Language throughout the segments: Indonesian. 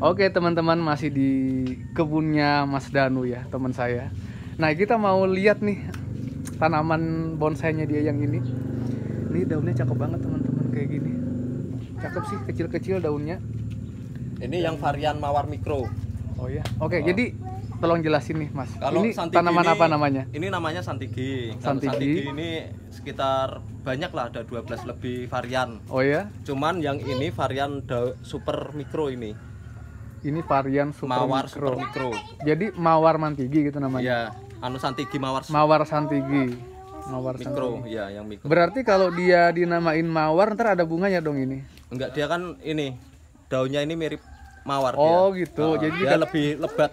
Oke teman-teman masih di kebunnya Mas Danu ya teman saya. Nah kita mau lihat nih tanaman bonsainya dia yang ini. Ini daunnya cakep banget teman-teman kayak gini. Cakep sih kecil-kecil daunnya. Ini yang varian mawar mikro. Oh ya. Oke, oh. jadi tolong jelasin nih, Mas. Kalau ini santigi tanaman ini, apa namanya? Ini namanya santigi. Santigi. santigi ini sekitar banyak lah ada 12 lebih varian. Oh ya. Cuman yang ini varian super mikro ini ini varian super mawar mikro. super mikro. Jadi mawar mantigi gitu namanya. Iya, anu santigi mawar. Mawar santigi. Mawar mikro, santigi. ya yang mikro. Berarti kalau dia dinamain mawar ntar ada bunganya dong ini. Enggak, dia kan ini daunnya ini mirip mawar Oh, gitu. dia. gitu. Jadi dia lebih lebat.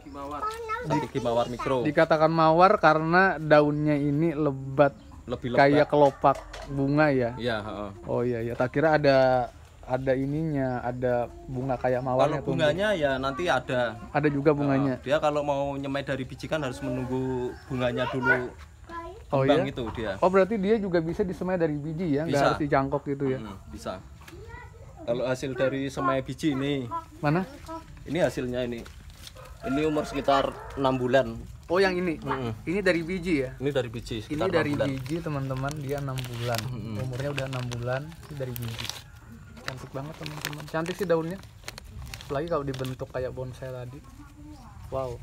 Santigi mawar mikro. Dikatakan mawar karena daunnya ini lebat lebih kayak kelopak bunga ya. Iya, oh. oh iya ya, tak kira ada ada ininya, ada bunga kayak mawar. Kalau bunganya tumbuh. ya nanti ada. Ada juga nah, bunganya. Uh, dia kalau mau nyemai dari biji kan harus menunggu bunganya dulu. Oh iya. itu dia. Oh berarti dia juga bisa disemai dari biji ya, bisa. harus dicangkok gitu ya. Hmm, bisa. Kalau hasil dari semai biji ini. Mana? Ini hasilnya ini. Ini umur sekitar 6 bulan. Oh yang ini, mm ini dari biji ya? Ini dari biji. Ini dari biji teman-teman dia enam bulan, -hmm. umurnya udah enam bulan, Ini dari biji cantik banget teman-teman cantik sih daunnya lagi kalau dibentuk kayak bonsai tadi wow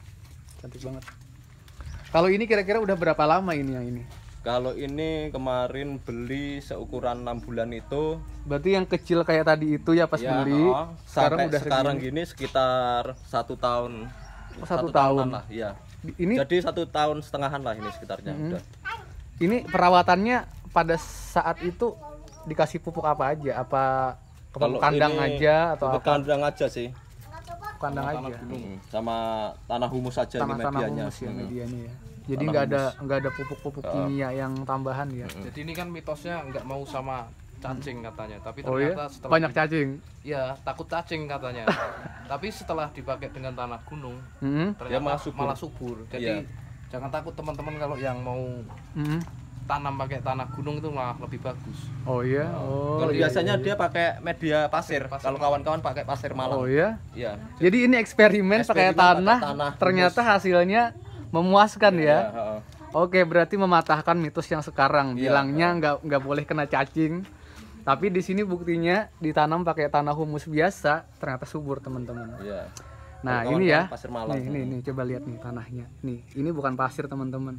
cantik banget kalau ini kira-kira udah berapa lama ini yang ini kalau ini kemarin beli seukuran enam bulan itu berarti yang kecil kayak tadi itu ya pas ya, beli no, oh, sekarang udah sekarang segini. gini sekitar satu tahun oh, satu, satu tahun. lah ya ini jadi satu tahun setengahan lah ini sekitarnya mm -hmm. udah ini perawatannya pada saat itu dikasih pupuk apa aja apa ke kalau kandang aja atau ke kandang aja sih kandang sama aja tanah hmm, sama tanah humus aja tanah, -tanah medianya. humus ya, hmm. ya jadi nggak ada nggak ada pupuk-pupuk ah. kimia yang tambahan ya hmm. jadi ini kan mitosnya nggak mau sama cacing katanya tapi ternyata oh, iya? setelah banyak cacing iya takut cacing katanya tapi setelah dipakai dengan tanah gunung hmm? ternyata ya, malah subur, jadi yeah. jangan takut teman-teman kalau yang mau hmm? tanam pakai tanah gunung itu malah lebih bagus. Oh iya. Nah, oh. Kalau iya, biasanya iya, iya, dia pakai media pasir. pasir Kalau kawan-kawan pakai pasir malam. Oh iya. Iya. Jadi ini eksperimen, eksperimen pakai tanah. Pakai tanah. Ternyata hasilnya memuaskan iya, ya. Iya, uh. Oke, berarti mematahkan mitos yang sekarang iya, bilangnya nggak nggak boleh kena cacing. Tapi di sini buktinya ditanam pakai tanah humus biasa ternyata subur teman-teman. Iya. Nah, ini ya. Pasir malam. Nih, nih, nih, coba lihat nih tanahnya. Nih, ini bukan pasir teman-teman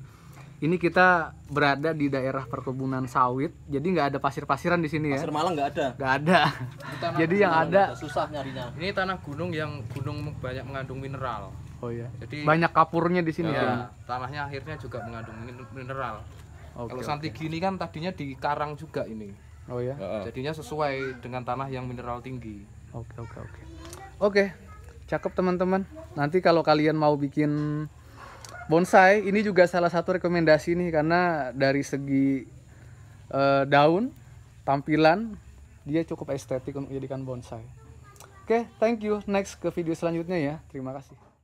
ini kita berada di daerah perkebunan sawit jadi nggak ada pasir-pasiran di sini ya pasir malang nggak ada nggak ada jadi yang ada susah nyarinya ini tanah gunung yang gunung banyak mengandung mineral oh iya jadi banyak kapurnya di sini ya, ya. tanahnya akhirnya juga mengandung mineral okay, kalau okay. gini kan tadinya di karang juga ini oh iya jadinya sesuai dengan tanah yang mineral tinggi oke okay, oke okay, oke okay. oke okay. cakep teman-teman nanti kalau kalian mau bikin bonsai ini juga salah satu rekomendasi nih karena dari segi uh, daun tampilan dia cukup estetik untuk dijadikan bonsai. Oke, okay, thank you. Next ke video selanjutnya ya. Terima kasih.